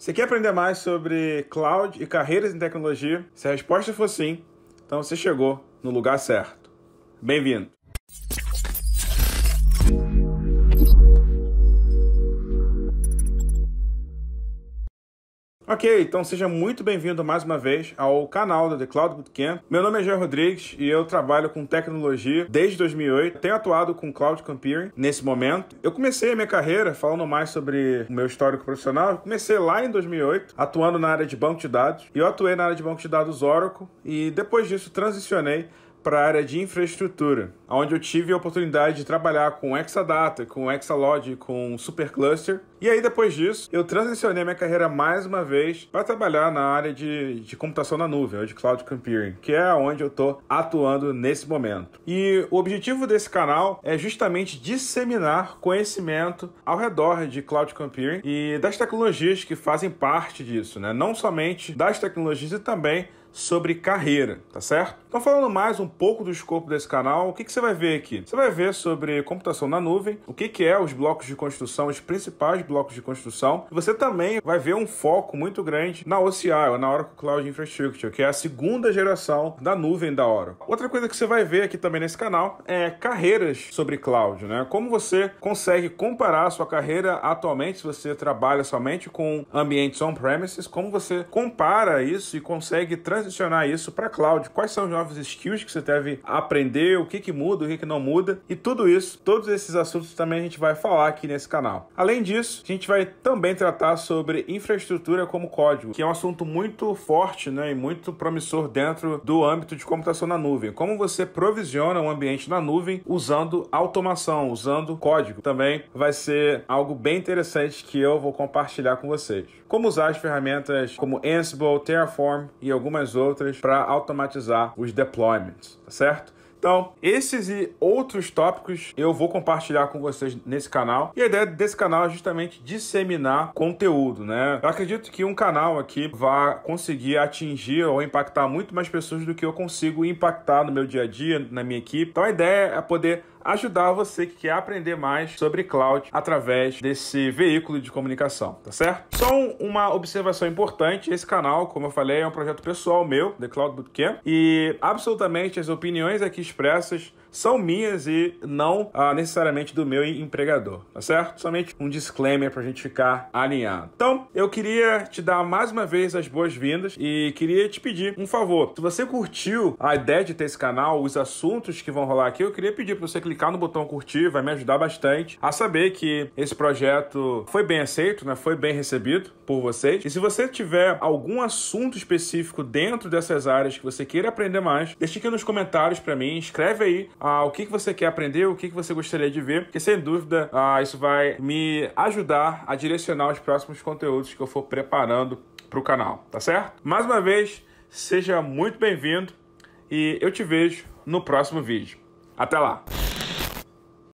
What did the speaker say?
Você quer aprender mais sobre cloud e carreiras em tecnologia? Se a resposta for sim, então você chegou no lugar certo. Bem-vindo! Ok, então seja muito bem-vindo mais uma vez ao canal da The Cloud Bootcamp. Meu nome é Jair Rodrigues e eu trabalho com tecnologia desde 2008. Tenho atuado com Cloud Computing nesse momento. Eu comecei a minha carreira falando mais sobre o meu histórico profissional. Eu comecei lá em 2008, atuando na área de banco de dados. Eu atuei na área de banco de dados Oracle e depois disso transicionei para a área de infraestrutura, onde eu tive a oportunidade de trabalhar com Exadata, com Exalogic, com Supercluster e aí, depois disso, eu transicionei minha carreira mais uma vez para trabalhar na área de, de computação na nuvem, ou de cloud computing, que é onde eu estou atuando nesse momento. E o objetivo desse canal é justamente disseminar conhecimento ao redor de cloud computing e das tecnologias que fazem parte disso, né? Não somente das tecnologias e também sobre carreira, tá certo? Então, falando mais um pouco do escopo desse canal, o que, que você vai ver aqui? Você vai ver sobre computação na nuvem, o que, que é os blocos de construção, os principais blocos de construção. Você também vai ver um foco muito grande na OCI, na Oracle Cloud Infrastructure, que é a segunda geração da nuvem da Oracle. Outra coisa que você vai ver aqui também nesse canal é carreiras sobre cloud, né? Como você consegue comparar a sua carreira atualmente, se você trabalha somente com ambientes on-premises, como você compara isso e consegue transicionar isso para cloud? Quais são os novos skills que você deve aprender, o que, que muda, o que, que não muda, e tudo isso, todos esses assuntos também a gente vai falar aqui nesse canal. Além disso, a gente vai também tratar sobre infraestrutura como código, que é um assunto muito forte né, e muito promissor dentro do âmbito de computação na nuvem. Como você provisiona um ambiente na nuvem usando automação, usando código. Também vai ser algo bem interessante que eu vou compartilhar com vocês. Como usar as ferramentas como Ansible, Terraform e algumas outras para automatizar os deployments, tá certo? Então, esses e outros tópicos eu vou compartilhar com vocês nesse canal. E a ideia desse canal é justamente disseminar conteúdo, né? Eu acredito que um canal aqui vai conseguir atingir ou impactar muito mais pessoas do que eu consigo impactar no meu dia a dia, na minha equipe. Então, a ideia é poder ajudar você que quer aprender mais sobre cloud através desse veículo de comunicação, tá certo? Só uma observação importante, esse canal, como eu falei, é um projeto pessoal meu, The Cloud Bootcamp, e absolutamente as opiniões aqui expressas são minhas e não ah, necessariamente do meu empregador, tá certo? Somente um disclaimer para a gente ficar alinhado. Então, eu queria te dar mais uma vez as boas-vindas e queria te pedir um favor. Se você curtiu a ideia de ter esse canal, os assuntos que vão rolar aqui, eu queria pedir para você clicar no botão curtir, vai me ajudar bastante a saber que esse projeto foi bem aceito, né? Foi bem recebido por vocês. E se você tiver algum assunto específico dentro dessas áreas que você queira aprender mais, deixe aqui nos comentários para mim, escreve aí ah, o que, que você quer aprender, o que, que você gostaria de ver, porque sem dúvida ah, isso vai me ajudar a direcionar os próximos conteúdos que eu for preparando para o canal, tá certo? Mais uma vez, seja muito bem-vindo e eu te vejo no próximo vídeo. Até lá!